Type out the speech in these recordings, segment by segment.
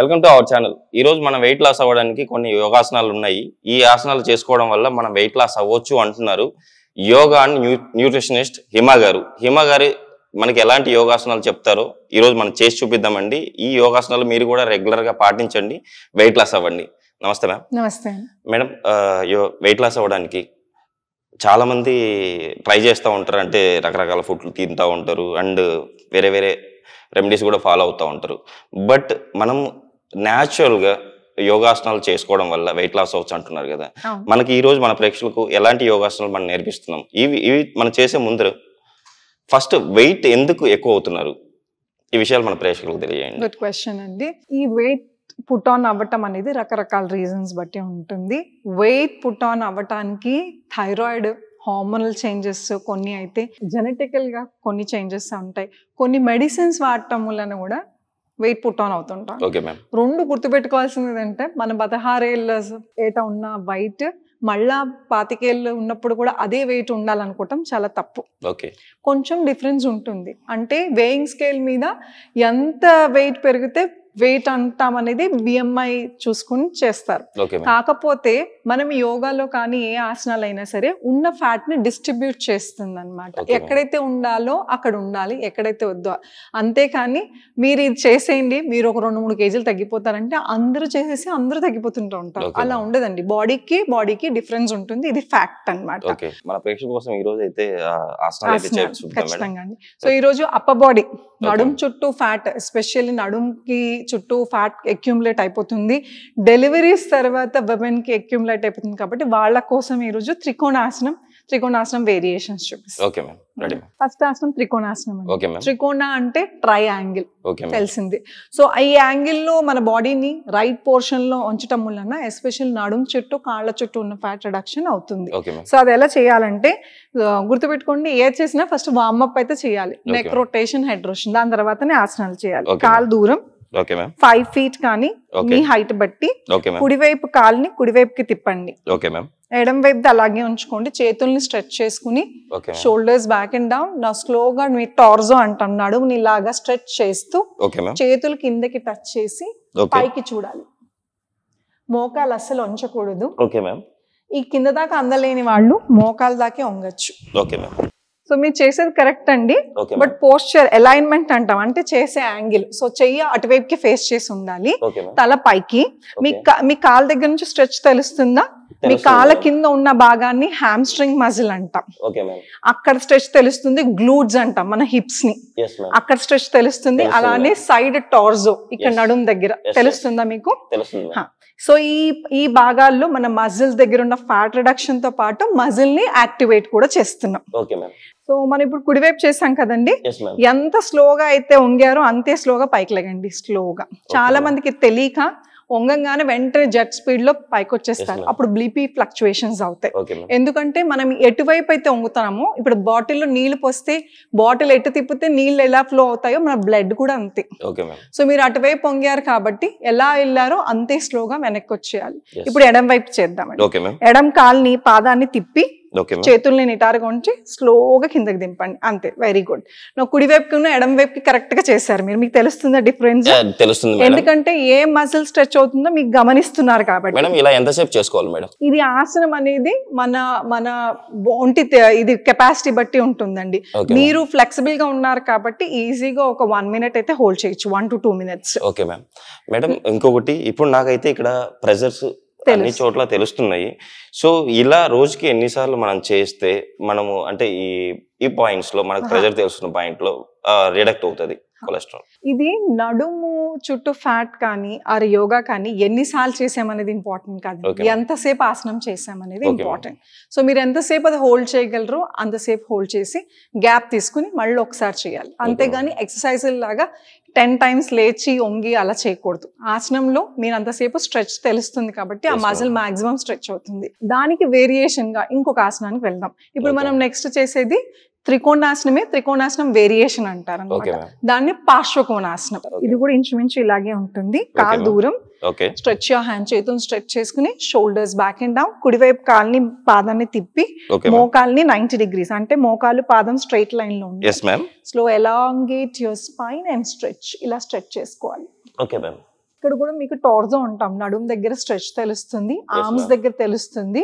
Welcome to our channel ఈరోజు మనం weight loss అవ్వడానికి కొన్ని యోగాసనాలు ఉన్నాయి ఈ ఆసనాలు చేసుకోవడం వల్ల మనం వెయిట్ లాస్ అవ్వచ్చు అంటున్నారు యోగా అండ్ న్యూట్రిషనిస్ట్ హిమా గారు హిమా గారు మనకి ఎలాంటి యోగాసనాలు చెప్తారో ఈరోజు మనం చేసి చూపిద్దామండి ఈ యోగాసనాలు మీరు కూడా రెగ్యులర్గా పాటించండి వెయిట్ లాస్ అవ్వండి నమస్తే మ్యామ్ నమస్తే మేడం వెయిట్ లాస్ అవ్వడానికి చాలామంది ట్రై చేస్తూ ఉంటారు అంటే రకరకాల ఫుడ్లు తింటూ ఉంటారు అండ్ వేరే వేరే రెమెడీస్ కూడా ఫాలో అవుతూ ఉంటారు బట్ మనం న్యాచురల్గా యోగాసనాలు చేసుకోవడం వల్ల వెయిట్ లాస్ అవచ్చు అంటున్నారు కదా మనకి ఈ రోజు మన ప్రేక్షకులకు ఎలాంటి యోగాసనాలు మనం నేర్పిస్తున్నాం ఇవి ఇవి మనం చేసే ముందర ఫస్ట్ వెయిట్ ఎందుకు ఎక్కువ అవుతున్నారు ఈ విషయాలు మన ప్రేక్షకులకు తెలియజేయండి గుడ్ క్వశ్చన్ అండి ఈ వెయిట్ పుట్ ఆన్ అవ్వటం అనేది రకరకాల రీజన్స్ బట్టి ఉంటుంది వెయిట్ పుట్ ఆన్ అవ్వటానికి థైరాయిడ్ హార్మోనల్ చేంజెస్ కొన్ని అయితే జెనెటికల్గా కొన్ని చేంజెస్ ఉంటాయి కొన్ని మెడిసిన్స్ వాడటం వలన కూడా వెయిట్ పుట్ ఆన్ అవుతుంటాం రెండు గుర్తుపెట్టుకోవాల్సింది ఏంటంటే మన పదహారేళ్ళ ఏట ఉన్న వైట్ మళ్ళా పాతికేళ్ళు ఉన్నప్పుడు కూడా అదే వెయిట్ ఉండాలనుకోవటం చాలా తప్పు కొంచెం డిఫరెన్స్ ఉంటుంది అంటే వేయింగ్ స్కేల్ మీద ఎంత వెయిట్ పెరిగితే వెయిట్ అంటాం అనేది బిఎంఐ చూసుకుని చేస్తారు కాకపోతే మనం యోగాలో కానీ ఏ ఆసనాలు అయినా సరే ఉన్న ఫ్యాట్ ని డిస్ట్రిబ్యూట్ చేస్తుంది అనమాట ఎక్కడైతే ఉండాలో అక్కడ ఉండాలి ఎక్కడైతే వద్దో అంతేకాని మీరు ఇది చేసేయండి మీరు ఒక రెండు మూడు కేజీలు తగ్గిపోతారంటే అందరూ చేసేసి అందరూ తగ్గిపోతుంటూ ఉంటారు అలా ఉండదండి బాడీకి బాడీకి డిఫరెన్స్ ఉంటుంది ఇది ఫ్యాక్ట్ అనమాట ఈ రోజు అయితే ఖచ్చితంగా అండి సో ఈ రోజు అప్ప బాడీ నడుం చుట్టూ ఫ్యాట్ ఎస్పెషల్లీ నడుంకి చుట్టూ ఫ్యాట్ ఎక్యూములేట్ అయిపోతుంది డెలివరీస్ తర్వాత కి ఎక్యూములేట్ రిలేట్ అయిపోతుంది కాబట్టి వాళ్ళ కోసం ఈ రోజు త్రికోణాసనం త్రికోణాసనం వేరియేషన్స్ చూపిస్తుంది ఫస్ట్ ఆసనం త్రికోణాసనం త్రికోణ అంటే ట్రై యాంగిల్ తెలిసింది సో ఈ యాంగిల్ లో మన బాడీని రైట్ పోర్షన్ లో ఉంచటం వలన ఎస్పెషల్ నడుం చెట్టు కాళ్ళ చుట్టూ ఉన్న ఫ్యాట్ రిడక్షన్ అవుతుంది సో అది ఎలా చేయాలంటే గుర్తుపెట్టుకోండి ఏ చేసినా ఫస్ట్ వార్మప్ అయితే చేయాలి నెక్ రొటేషన్ హైడ్రోషన్ దాని తర్వాతనే ఆసనాలు చేయాలి కాలు దూరం ఫైవ్ ఫీట్ కానీ మీ హైట్ బట్టి కుడివైపు కాల్ని కుడివైపుకి తిప్పండి ఎడం వైపు అలాగే ఉంచుకోండి చేతుల్ని స్ట్రెచ్ చేసుకుని షోల్డర్స్ బ్యాక్ అండ్ డౌన్ నా స్లోగా మీ టార్జో అంటాం నడుముని ఇలాగా స్ట్రెచ్ చేస్తూ చేతులు కిందకి టచ్ చేసి పైకి చూడాలి మోకాలు అస్సలు ఉంచకూడదు ఈ కింద దాకా అందలేని వాళ్ళు మోకాల దాకే వంగచ్చు ఓకే మ్యామ్ సో మీరు చేసేది కరెక్ట్ అండి బట్ పోస్చర్ అలైన్మెంట్ అంటాం అంటే చేసే యాంగిల్ సో చెయ్యి అటువైపుకి ఫేస్ చేసి ఉండాలి తల పైకి మీ మీ కాల్ దగ్గర నుంచి స్ట్రెచ్ తెలుస్తుందా మీ కాళ్ళ కింద ఉన్న భాగాన్ని హ్యామ్స్ట్రింగ్ మజిల్ అంటాం అక్కడ స్ట్రెచ్ తెలుస్తుంది గ్లూడ్స్ అంటాం మన హిప్స్ ని అక్కడ స్ట్రెచ్ తెలుస్తుంది అలానే సైడ్ టార్జో ఇక్కడ నడుం దగ్గర తెలుస్తుందా మీకు సో ఈ ఈ భాగాల్లో మన మజిల్ దగ్గర ఉన్న ఫ్యాట్ రిడక్షన్ తో పాటు మజిల్ ని యాక్టివేట్ కూడా చేస్తున్నాం సో మనం ఇప్పుడు కుడివైపు చేసాం కదండి ఎంత స్లోగా అయితే ఉంగారో అంతే స్లోగా పైకి లెగండి స్లోగా చాలా మందికి తెలియక వంగంగానే వెంటనే జెట్ లో పైకి వచ్చేస్తారు అప్పుడు బ్లీపీ ఫ్లక్చువేషన్స్ అవుతాయి ఎందుకంటే మనం ఎటువైపు అయితే వంగుతున్నామో ఇప్పుడు బాటిల్ లో నీళ్లు పోస్తే బాటిల్ ఎటు తిప్పితే నీళ్లు ఎలా ఫ్లో అవుతాయో మన బ్లడ్ కూడా అంతే సో మీరు అటువైపు వంగారు కాబట్టి ఎలా వెళ్ళారో అంతే స్లోగా వెనక్కి వచ్చేయాలి ఇప్పుడు ఎడం వైపు చేద్దాం ఎడం కాల్ని పాదాన్ని తిప్పి చేతుల్ని నిటారుగా ఉంచి స్లోగా కిందకి దింపండి అంతే వెరీ గుడ్ నా కుడి వైపుకి ఎడం వైపుకి కరెక్ట్ గా చేశారు మీరు మీకు తెలుస్తుందా డిఫరెన్స్ తెలుస్తుంది ఎందుకంటే ఏ మజిల్ స్ట్రెచ్ అవుతుందో మీకు గమనిస్తున్నారు కాబట్టి మేడం ఇలా చేసుకోవాలి మేడం ఇది ఆసనం అనేది మన మన ఒంటి ఇది కెపాసిటీ బట్టి ఉంటుందండి మీరు ఫ్లెక్సిబుల్ గా ఉన్నారు కాబట్టి ఈజీగా ఒక వన్ మినిట్ అయితే హోల్డ్ చేయొచ్చు one to two minutes okay ma'am madam ఇంకొకటి ఇప్పుడు నాకైతే ఇక్కడ ప్రెజర్స్ అన్ని చోట్ల తెలుస్తున్నాయి సో ఇలా రోజుకి ఎన్నిసార్లు మనం చేస్తే మనము అంటే ఈ ఈ పాయింట్స్ లో మనకు ప్రెజర్ తెలుస్తున్న పాయింట్ లో రిడక్ట్ అవుతుంది కొలెస్ట్రాల్ ఇది నడుము చుట్టూ ఫ్యాట్ కానీ ఆర్ యోగా కానీ ఎన్నిసార్లు చేసామనేది ఇంపార్టెంట్ కాదు ఎంతసేపు ఆసనం చేసామనేది ఇంపార్టెంట్ సో మీరు ఎంతసేపు అది హోల్డ్ చేయగలరో అంతసేపు హోల్డ్ చేసి గ్యాప్ తీసుకుని మళ్ళీ ఒకసారి చేయాలి అంతేగాని ఎక్సర్సైజ్ లాగా టెన్ టైమ్స్ లేచి ఒంగి అలా చేయకూడదు ఆసనంలో మీరు అంతసేపు స్ట్రెచ్ తెలుస్తుంది కాబట్టి ఆ మజిల్ మాక్సిమం స్ట్రెచ్ అవుతుంది దానికి వేరియేషన్గా ఇంకొక ఆసనానికి వెళ్దాం ఇప్పుడు మనం నెక్స్ట్ చేసేది త్రికోణాసనమే త్రికోణాసనం వేరియేషన్ అంటారు దాన్ని పార్శ్వకోణాసనం ఇది కూడా ఇంచుమించు ఇలాగే ఉంటుంది కాల్ దూరం స్ట్రెచ్ యా హ్యాండ్ చేతులు స్ట్రెచ్ చేసుకుని షోల్డర్స్ బ్యాక్ అండ్ డౌన్ కుడివైపు కాల్ని పాదాన్ని తిప్పి మోకాల్ని నైన్టీ డిగ్రీస్ అంటే మోకాలు పాదం స్ట్రైట్ లైన్ లో ఉంది slow elongate your spine and stretch ఇలా స్ట్రెచ్ చేసుకోవాలి ఓకే మ్యామ్ ఇక్కడ కూడా మీకు టోర్జో ఉంటాం నడుము దగ్గర స్ట్రెచ్ తెలుస్తుంది ఆర్మ్స్ దగ్గర తెలుస్తుంది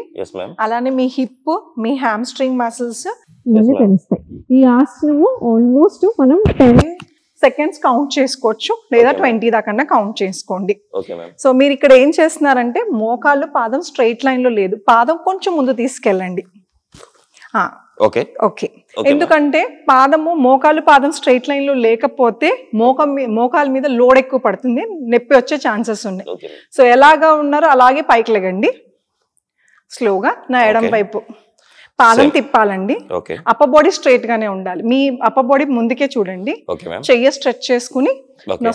అలానే మీ హిప్ మీ హ్యామ్ స్ట్రింగ్ మసిల్స్ ఇవన్నీ తెలుస్తాయి ఈ ఆసనము ఆల్మోస్ట్ మనం టెన్ సెకండ్స్ కౌంట్ చేసుకోవచ్చు లేదా ట్వంటీ దాకన్నా కౌంట్ చేసుకోండి సో మీరు ఇక్కడ ఏం చేస్తున్నారంటే మోకాళ్ళు పాదం స్ట్రైట్ లైన్లో లేదు పాదం కొంచెం ముందు తీసుకెళ్ళండి ఓకే ఓకే ఎందుకంటే పాదము మోకాలు పాదం స్ట్రైట్ లైన్ లో లేకపోతే మోకం మోకాల మీద లోడ్ ఎక్కువ పడుతుంది నొప్పి వచ్చే ఛాన్సెస్ ఉన్నాయి సో ఎలాగా ఉన్నారో అలాగే పైకి లెగండి స్లోగా నా ఎడం వైపు పాదం తిప్పాలండి అప్ప బాడీ స్ట్రైట్ గానే ఉండాలి మీ అప్ప బాడీ ముందుకే చూడండి చెయ్యి స్ట్రెచ్ చేసుకుని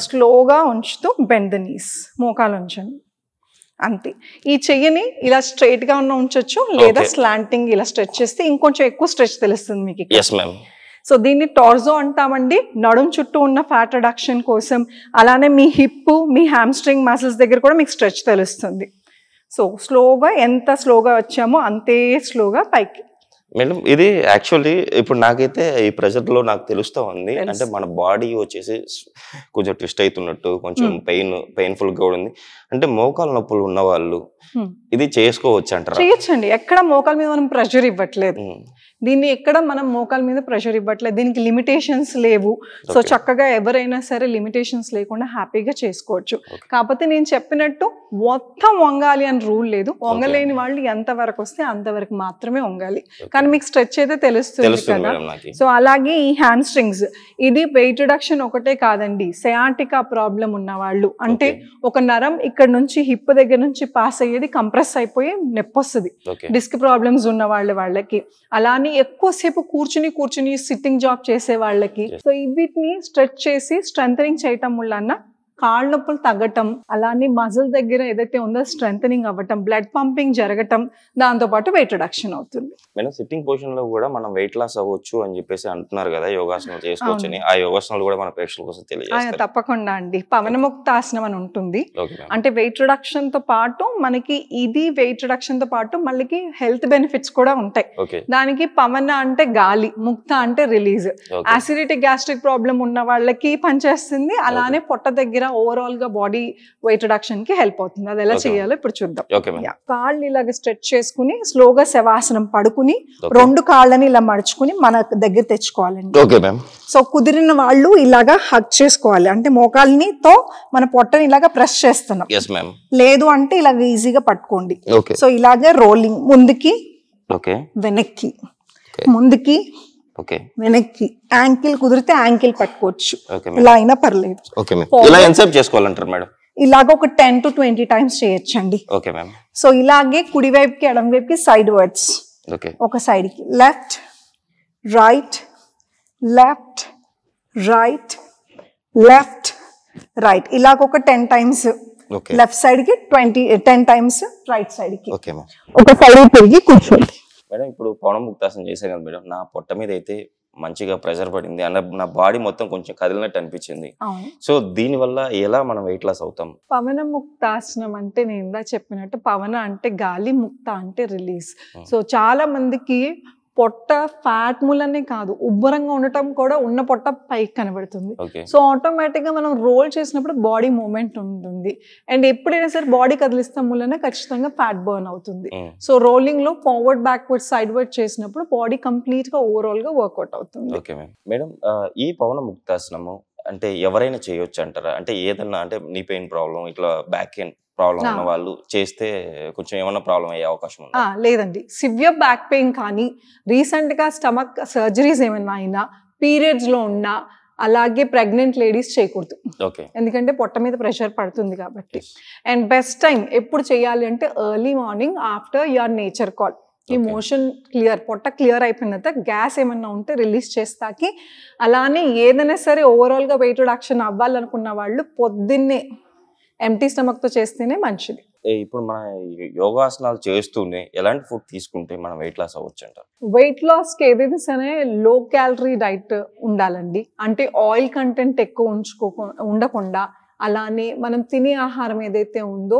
స్లోగా ఉంచుతూ బెండ్ ద నీస్ మోకాలు ఉంచండి అంతే ఈ చెయ్యిని ఇలా స్ట్రైట్ గా ఉన్న ఉంచొచ్చు లేదా స్లాంటింగ్ ఇలా స్ట్రెచ్ చేస్తే ఇంకొంచెం ఎక్కువ స్ట్రెచ్ తెలుస్తుంది మీకు సో దీన్ని టార్జో అంటామండి నడుం చుట్టూ ఉన్న ఫ్యాట్ రిడక్షన్ కోసం అలానే మీ హిప్ మీ హ్యామ్స్ట్రింగ్ మసిల్స్ దగ్గర కూడా మీకు స్ట్రెచ్ తెలుస్తుంది సో స్లోగా ఎంత స్లోగా వచ్చామో అంతే స్లోగా పైకి మేడం ఇది యాక్చువల్లీ ఇప్పుడు నాకైతే ఈ ప్రెషర్లో నాకు తెలుస్తూ ఉంది అంటే మన బాడీ వచ్చేసి కొంచెం ట్విస్ట్ అవుతున్నట్టు కొంచెం పెయిన్ పెయిన్ఫుల్ గా ఉంది అంటే మోకాలు నొప్పులు ఉన్న వాళ్ళు hmm. ఇది చేసుకోవచ్చు అంటారు చేయొచ్చండి ఎక్కడ మోకాల మీద మనం ప్రెషర్ ఇవ్వట్లేదు hmm. దీన్ని ఎక్కడ మనం మోకాల మీద ప్రెషర్ ఇవ్వట్లేదు దీనికి లిమిటేషన్స్ లేవు సో చక్కగా ఎవరైనా సరే లిమిటేషన్స్ లేకుండా హ్యాపీగా చేసుకోవచ్చు కాకపోతే నేను చెప్పినట్టు మొత్తం వంగాలి అని రూల్ లేదు వంగలేని వాళ్ళు ఎంతవరకు వస్తే అంతవరకు మాత్రమే వంగాలి కానీ మీకు స్ట్రెచ్ అయితే తెలుస్తుంది కదా సో అలాగే ఈ హ్యాండ్ స్ట్రింగ్స్ ఇది వెయిట్ రిడక్షన్ ఒకటే కాదండి సయాటికా ప్రాబ్లం ఉన్న వాళ్ళు అంటే ఒక నరం ఇక్కడ నుంచి హిప్ దగ్గర నుంచి పాస్ అయ్యేది కంప్రెస్ అయిపోయి నెప్పొస్తుంది డిస్క్ ప్రాబ్లమ్స్ ఉన్న వాళ్ళ వాళ్ళకి అలానే కానీ ఎక్కువసేపు కూర్చుని కూర్చుని సిట్టింగ్ జాబ్ చేసే వాళ్ళకి సో వీటిని స్ట్రెచ్ చేసి స్ట్రెంగ్ చేయటం వల్ల కాళ్ళ నొప్పులు తగ్గటం అలానే మజిల్ దగ్గర ఏదైతే ఉందో స్ట్రెంగ్ అవ్వటం బ్లడ్ పంపింగ్ జరగటం దాంతో పాటు వెయిట్ రిడక్షన్ అవుతుంది మేడం సిట్టింగ్ పొజిషన్ లో కూడా మనం వెయిట్ లాస్ అవ్వచ్చు అని చెప్పేసి అంటున్నారు కదా యోగాసనం చేసుకోవచ్చు ఆ యోగాసనాలు కూడా మన ప్రేక్షకుల కోసం తెలియజేస్తారు తప్పకుండా అండి ఆసనం అని ఉంటుంది అంటే వెయిట్ రిడక్షన్ తో పాటు మనకి ఇది వెయిట్ రిడక్షన్ తో పాటు మళ్ళీ హెల్త్ బెనిఫిట్స్ కూడా ఉంటాయి దానికి పవన అంటే గాలి ముక్త అంటే రిలీజ్ యాసిడిటీ గ్యాస్ట్రిక్ ప్రాబ్లం ఉన్న వాళ్ళకి పనిచేస్తుంది అలానే పొట్ట దగ్గర ఓవరాల్ గా బాడీ వెయిట్ రిడక్షన్ కి హెల్ప్ అవుతుంది అది ఎలా చేయాలో ఇప్పుడు చూద్దాం కాళ్ళని ఇలాగ స్ట్రెచ్ చేసుకుని స్లోగా శవాసనం పడుకుని రెండు కాళ్ళని ఇలా మడుచుకుని మన దగ్గర తెచ్చుకోవాలండి సో కుదిరిన వాళ్ళు ఇలాగా హక్ చేసుకోవాలి అంటే మోకాల్ని తో మన పొట్టని ఇలాగా ప్రెస్ చేస్తున్నాం లేదు అంటే ఇలాగ ఈజీగా పట్టుకోండి సో ఇలాగే రోలింగ్ ముందుకి వెనక్కి ముందుకి వెనక్కి యాంకిల్ కుదిరితే యాంకిల్ పట్టుకోవచ్చు ఇలా అయినా పర్లేదు ఓకే మేడం ఇలా చేసుకోవాలంటారు మేడం ఇలాగ ఒక టెన్ టు ట్వంటీ టైమ్స్ చేయొచ్చండి ఓకే మ్యామ్ సో ఇలాగే కుడివైపుకి వైపుకి సైడ్ వర్డ్స్ ఓకే ఒక కి left right left right left right ఇలాగ ఒక టెన్ టైమ్స్ లెఫ్ట్ సైడ్ కి twenty ten times right side కి ఒక సైడ్ తిరిగి కూర్చోండి మేడం ఇప్పుడు పవనం ముక్తాసనం చేసా కదా మేడం నా పొట్ట మీద అయితే మంచిగా ప్రెషర్ పడింది అన్న నా బాడీ మొత్తం కొంచెం కదిలినట్టు అనిపించింది సో దీని వల్ల ఎలా మనం వెయిట్ లాస్ అవుతాం పవన ముక్తాసనం అంటే నేను ఇందా చెప్పినట్టు పవన అంటే గాలి ముక్త అంటే రిలీజ్ hmm. సో చాలా మందికి పొట్ట ఫ్యాట్ మూలనే కాదు ఉబ్బరంగా ఉండటం కూడా ఉన్న పొట్ట పైకి కనబడుతుంది సో ఆటోమేటిక్ గా మనం రోల్ చేసినప్పుడు బాడీ మూమెంట్ ఉంటుంది అండ్ ఎప్పుడైనా సరే బాడీ కదిలిస్తాం మూలన ఖచ్చితంగా ఫ్యాట్ బర్న్ అవుతుంది సో hmm. రోలింగ్ లో ఫార్వర్డ్ బ్యాక్వర్డ్ సైడ్ వర్డ్ చేసినప్పుడు బాడీ కంప్లీట్ గా ఓవరాల్ గా వర్కౌట్ అవుతుంది మేడం uh, ఈ పవన ముక్తాసనము అంటే ఎవరైనా చేయొచ్చు అంటారా అంటే ఏదన్నా అంటే నీ పెయిన్ ప్రాబ్లం ఇట్లా బ్యాక్ పెయిన్ ప్రాబ్లం ఉన్న వాళ్ళు చేస్తే కొంచెం ఏమైనా ప్రాబ్లం అయ్యే అవకాశం ఉందా లేదండి సివియర్ బ్యాక్ పెయిన్ కానీ రీసెంట్గా స్టమక్ సర్జరీస్ ఏమైనా అయినా పీరియడ్స్లో ఉన్నా అలాగే ప్రెగ్నెంట్ లేడీస్ చేయకూడదు ఎందుకంటే పొట్ట మీద ప్రెషర్ పడుతుంది కాబట్టి అండ్ బెస్ట్ టైం ఎప్పుడు చేయాలి అంటే early morning after your nature call ఈ మోషన్ క్లియర్ పొట్ట క్లియర్ అయిపోయిన తర్వాత గ్యాస్ ఏమన్నా ఉంటే రిలీజ్ చేస్తాకి అలానే ఏదైనా సరే ఓవరాల్గా వెయిట్ రిడక్షన్ అవ్వాలనుకున్న వాళ్ళు పొద్దున్నే ఎంటీ స్టమక్తో చేస్తేనే మంచిది ఇప్పుడు మన యోగాసనాలు చేస్తూనే ఎలాంటి ఫుడ్ తీసుకుంటే మనం వెయిట్ లాస్ అవ్వచ్చు అంటారు వెయిట్ లాస్కి ఏదైనా సరే లో క్యాలరీ డైట్ ఉండాలండి అంటే ఆయిల్ కంటెంట్ ఎక్కువ ఉంచుకో ఉండకుండా అలానే మనం తినే ఆహారం ఏదైతే ఉందో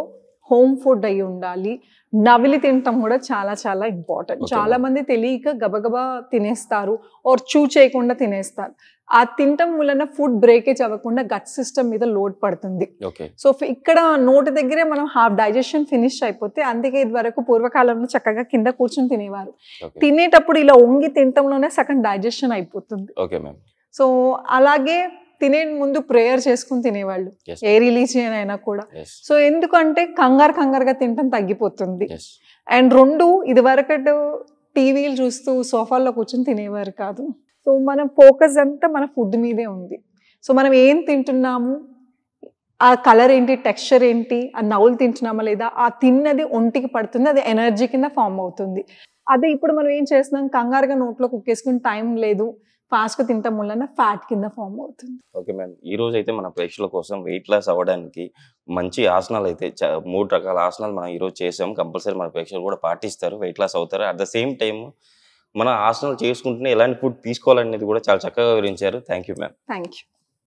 హోమ్ ఫుడ్ అయి ఉండాలి నవిలి తినటం కూడా చాలా చాలా ఇంపార్టెంట్ చాలా మంది తెలియక గబగబా తినేస్తారు ఓర్ చూ చేయకుండా తినేస్తారు ఆ తినటం వలన ఫుడ్ బ్రేకేజ్ అవ్వకుండా గట్ సిస్టమ్ మీద లోడ్ పడుతుంది సో ఇక్కడ నోటి దగ్గరే మనం హాఫ్ డైజెషన్ ఫినిష్ అయిపోతే అందుకే ఇది వరకు పూర్వకాలంలో చక్కగా కింద కూర్చొని తినేవారు తినేటప్పుడు ఇలా ఒంగి తినటంలోనే సగం డైజెషన్ అయిపోతుంది సో అలాగే తినే ముందు ప్రేయర్ చేసుకుని తినేవాళ్ళు ఏ రిలీజియన్ అయినా కూడా సో ఎందుకంటే కంగారు కంగారుగా తినటం తగ్గిపోతుంది అండ్ రెండు ఇది వరకటు టీవీలు చూస్తూ సోఫాల్లో కూర్చొని తినేవారు కాదు సో మన ఫోకస్ అంతా మన ఫుడ్ మీదే ఉంది సో మనం ఏం తింటున్నాము ఆ కలర్ ఏంటి టెక్స్చర్ ఏంటి ఆ నవ్వులు తింటున్నామా లేదా ఆ తిన్నది ఒంటికి పడుతుంది అది ఎనర్జీ కింద ఫామ్ అవుతుంది అదే ఇప్పుడు మనం ఏం చేస్తున్నాం కంగారుగా నోట్లో కుక్కేసుకుని టైం లేదు ఫాస్ట్ గా తింటాం వల్ల ఫ్యాట్ కింద ఫామ్ అవుతుంది ఓకే మ్యామ్ ఈ రోజు అయితే మన ప్రేక్షకుల కోసం వెయిట్ లాస్ అవ్వడానికి మంచి ఆసనాలు అయితే మూడు రకాల ఆసనాలు మనం ఈరోజు చేసాం కంపల్సరీ మన ప్రేక్షకులు కూడా పాటిస్తారు వెయిట్ లాస్ అవుతారు అట్ ద సేమ్ టైమ్ మన ఆసనాలు చేసుకుంటేనే ఎలాంటి ఫుడ్ తీసుకోవాలనేది కూడా చాలా చక్కగా వివరించారు thank you ma'am thank you